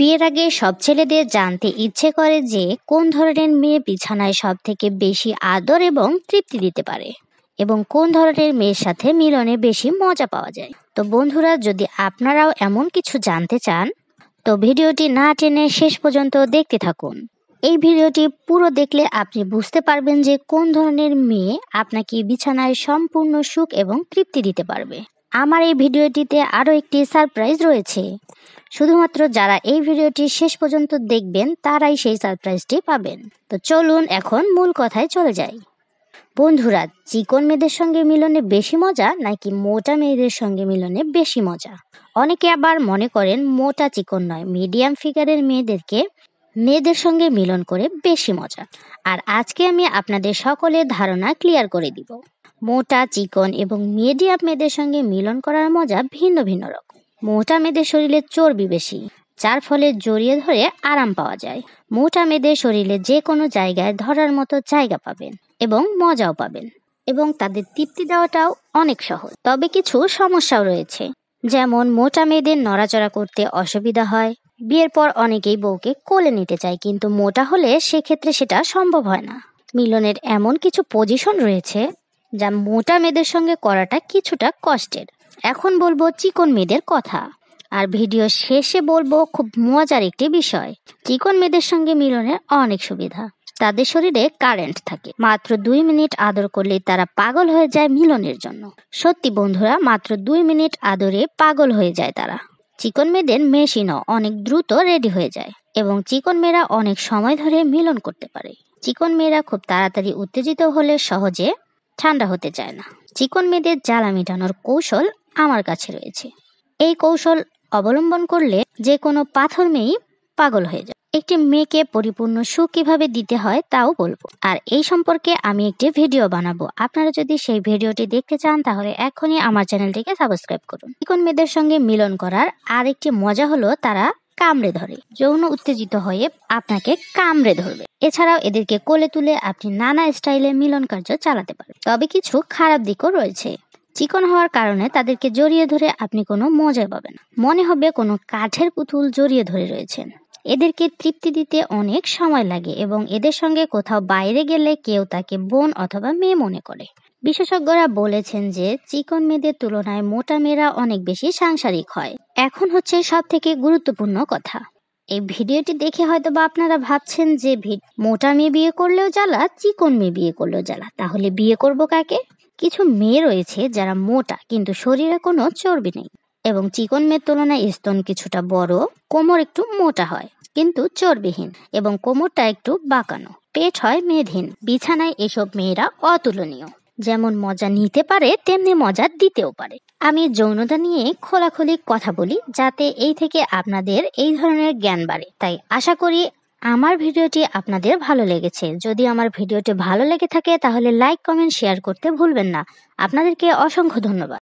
বিয়ের আগে সব ছেলেদের জানতে ইচ্ছে করে যে কোন ধরনের মেয়ে বিছানায় সব থেকে বেশি আদর এবং তৃপ্তি দিতে পারে এবং কোন ধরনের মেয়ের সাথে মিলনে বেশি মজা পাওয়া যায় তো বন্ধুরা যদি আপনারাও এমন কিছু জানতে চান তো ভিডিওটি না টেনে শেষ পর্যন্ত দেখতে থাকুন এই ভিডিওটি পুরো দেখলে আপনি বুঝতে পারবেন যে কোন ধরনের মেয়ে আপনাকে বিছানায় সম্পূর্ণ সুখ এবং তৃপ্তি দিতে পারবে আমার এই ভিডিওটিতে আরও একটি সারপ্রাইজ রয়েছে শুধুমাত্র যারা এই ভিডিওটি শেষ পর্যন্ত দেখবেন তারাই সেই সারপ্রাইজটি পাবেন তো চলুন এখন মূল কথায় চলে যাই বন্ধুরা চিকন মেয়েদের সঙ্গে মিলনে বেশি মজা নাকি মোটা মেয়েদের সঙ্গে মিলনে বেশি মজা অনেকে আবার মনে করেন মোটা চিকন নয় মিডিয়াম ফিগারের মেয়েদেরকে মেয়েদের সঙ্গে মিলন করে বেশি মজা আর আজকে আমি আপনাদের সকলের ধারণা ক্লিয়ার করে দিব মোটা চিকন এবং মিডিয়াম মেয়েদের সঙ্গে মিলন করার মজা ভিন্ন ভিন্ন রকম মোটা মেয়েদের শরীরে চর্বি বেশি যার ফলে জড়িয়ে ধরে আরাম পাওয়া যায় মোটা মেয়েদের শরীরে যে কোনো জায়গায় ধরার মতো জায়গা পাবেন এবং মজাও পাবেন এবং তাদের তৃপ্তি দেওয়াটাও অনেক সহজ তবে কিছু সমস্যাও রয়েছে যেমন মোটা মেয়েদের নড়াচড়া করতে অসুবিধা হয় বিয়ের পর অনেকেই বউকে কোলে নিতে চায় কিন্তু মোটা হলে সেক্ষেত্রে সেটা সম্ভব হয় না মিলনের এমন কিছু পজিশন রয়েছে যা মোটা মেয়েদের সঙ্গে করাটা কিছুটা কষ্টের এখন বলবো চিকন মেয়েদের কথা আর ভিডিও শেষে বলবো খুব মজার একটি বিষয় চিকন মেয়েদের সঙ্গে মিলনের অনেক সুবিধা তাদের শরীরে কারেন্ট থাকে মাত্র দুই মিনিট আদর করলে তারা পাগল হয়ে যায় মিলনের জন্য সত্যি বন্ধুরা মাত্র দুই মিনিট আদরে পাগল হয়ে যায় তারা চিকন মেয়েদের মেশিনও অনেক দ্রুত রেডি হয়ে যায় এবং চিকন মেয়েরা অনেক সময় ধরে মিলন করতে পারে চিকন মেয়েরা খুব তাড়াতাড়ি উত্তেজিত হলে সহজে ঠান্ডা হতে চায় না চিকন মেয়েদের জ্বালা মেটানোর কৌশল আমার কাছে রয়েছে এই কৌশল অবলম্বন করলে যে কোনো পাথর মেয়েই পাগল হয়ে যায় একটি মেয়েকে পরিপূর্ণ সুখ কিভাবে দিতে হয় তাও বলবো আর এই সম্পর্কে আমি একটি ভিডিও বানাবো আপনারা যদি সেই ভিডিওটি দেখতে চান তাহলে এখনই আমার চ্যানেলটিকে সাবস্ক্রাইব করুন ইকন মেয়েদের সঙ্গে মিলন করার আর একটি মজা হলো তারা কামড়ে ধরে যৌন উত্তেজিত হয়ে আপনাকে কামড়ে ধরবে এছাড়াও এদেরকে কোলে তুলে আপনি নানা স্টাইলে মিলন কার্য চালাতে পারবেন তবে কিছু খারাপ দিকও রয়েছে চিকন হওয়ার কারণে তাদেরকে জড়িয়ে ধরে আপনি কোনো মজা পাবেন মনে হবে কোনো কাঠের পুতুল জড়িয়ে ধরে রয়েছেন এদেরকে তৃপ্তি দিতে অনেক সময় লাগে এবং এদের সঙ্গে কোথাও বাইরে গেলে কেউ তাকে বোন অথবা মেয়ে মনে করে বিশেষজ্ঞরা বলেছেন যে চিকন মেয়েদের তুলনায় মোটা মেয়েরা অনেক বেশি সাংসারিক হয় এখন হচ্ছে সব থেকে গুরুত্বপূর্ণ কথা এই ভিডিওটি দেখে হয়তো বা আপনারা ভাবছেন যে মোটা মেয়ে বিয়ে করলেও জ্বালা চিকন মেয়ে বিয়ে করলেও জ্বালা তাহলে বিয়ে করব কাকে কিছু মেয়ে রয়েছে যারা মোটা কিন্তু শরীরে কোনো চর্বি নেই এবং চিকন মেয়ের তুলনায় স্তন কিছুটা বড় কোমর একটু মোটা হয় কিন্তু চর্বিহীন এবং কোমরটা একটু বাঁকানো পেট হয় মেধহীন বিছানায় এসব মেয়েরা অতুলনীয় যেমন মজা নিতে পারে তেমনি মজা দিতেও পারে আমি যৌনতা নিয়ে খোলাখুলি কথা বলি যাতে এই থেকে আপনাদের এই ধরনের জ্ঞান বাড়ে তাই আশা করি আমার ভিডিওটি আপনাদের ভালো লেগেছে যদি আমার ভিডিওটি ভালো লেগে থাকে তাহলে লাইক কমেন্ট শেয়ার করতে ভুলবেন না আপনাদেরকে অসংখ্য ধন্যবাদ